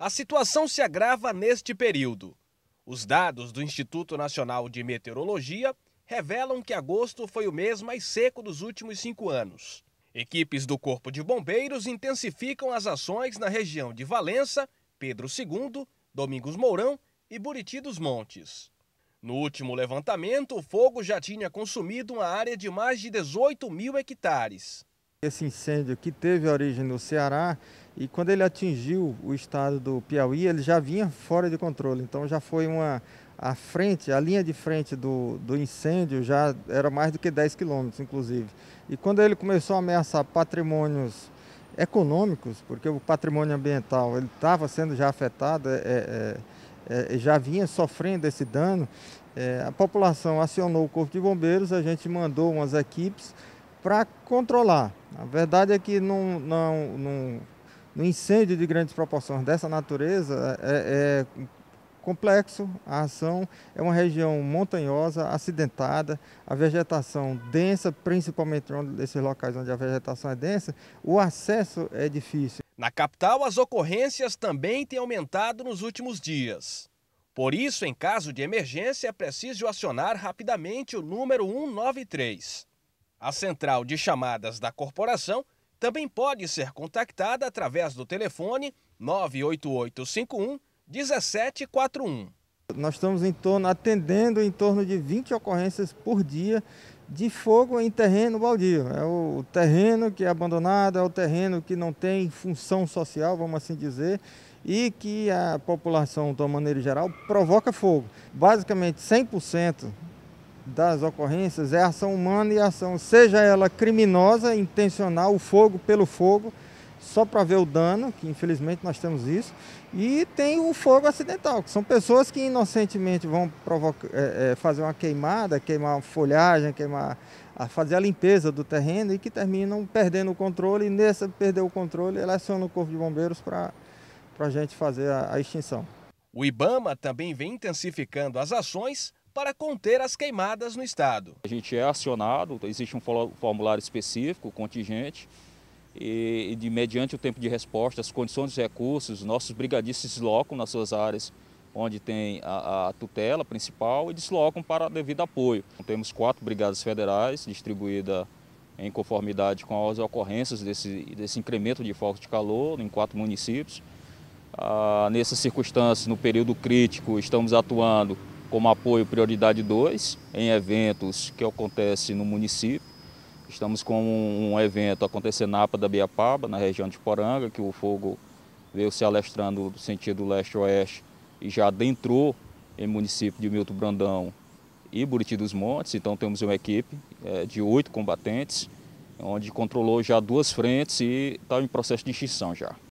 a situação se agrava neste período. Os dados do Instituto Nacional de Meteorologia revelam que agosto foi o mês mais seco dos últimos cinco anos. Equipes do Corpo de Bombeiros intensificam as ações na região de Valença, Pedro II, Domingos Mourão e Buriti dos Montes. No último levantamento, o fogo já tinha consumido uma área de mais de 18 mil hectares. Esse incêndio que teve origem no Ceará e quando ele atingiu o estado do Piauí, ele já vinha fora de controle. Então já foi uma a frente, a linha de frente do, do incêndio já era mais do que 10 quilômetros, inclusive. E quando ele começou a ameaçar patrimônios econômicos, porque o patrimônio ambiental ele estava sendo já afetado, é, é, é, é já vinha sofrendo esse dano, é, a população acionou o corpo de bombeiros, a gente mandou umas equipes para controlar. A verdade é que num, num, num, num, incêndio de grandes proporções dessa natureza é, é, é complexo a ação. É uma região montanhosa, acidentada, a vegetação densa, principalmente nesses locais onde a vegetação é densa, o acesso é difícil. Na capital, as ocorrências também têm aumentado nos últimos dias. Por isso, em caso de emergência, é preciso acionar rapidamente o número 193. A central de chamadas da corporação também pode ser contactada através do telefone 98851 1741. Nós estamos em torno, atendendo em torno de 20 ocorrências por dia de fogo em terreno baldio. É o terreno que é abandonado, é o terreno que não tem função social, vamos assim dizer, e que a população, de uma maneira geral, provoca fogo. Basicamente, 100% das ocorrências é ação humana e ação, seja ela criminosa, intencional, o fogo pelo fogo, só para ver o dano, que infelizmente nós temos isso, e tem o fogo acidental, que são pessoas que inocentemente vão provocar, é, é, fazer uma queimada, queimar uma folhagem, queimar, a fazer a limpeza do terreno e que terminam perdendo o controle, e nessa perder o controle, ela aciona o corpo de bombeiros para a gente fazer a, a extinção. O IBAMA também vem intensificando as ações para conter as queimadas no estado. A gente é acionado, existe um formulário específico, contingente, e, de, mediante o tempo de resposta, as condições de recursos, nossos brigadistas se deslocam nas suas áreas onde tem a, a tutela principal e deslocam para devido apoio. Então, temos quatro brigadas federais distribuídas em conformidade com as ocorrências desse, desse incremento de focos de calor em quatro municípios. Ah, nessas circunstâncias, no período crítico, estamos atuando como apoio prioridade 2 em eventos que acontecem no município. Estamos com um, evento acontecendo na APA da Biapaba, na região de Poranga, que o fogo veio se alestrando do sentido leste-oeste e já adentrou em município de Milton Brandão e Buriti dos Montes. Então temos uma equipe é, de oito combatentes, onde controlou já duas frentes e está em processo de extinção já.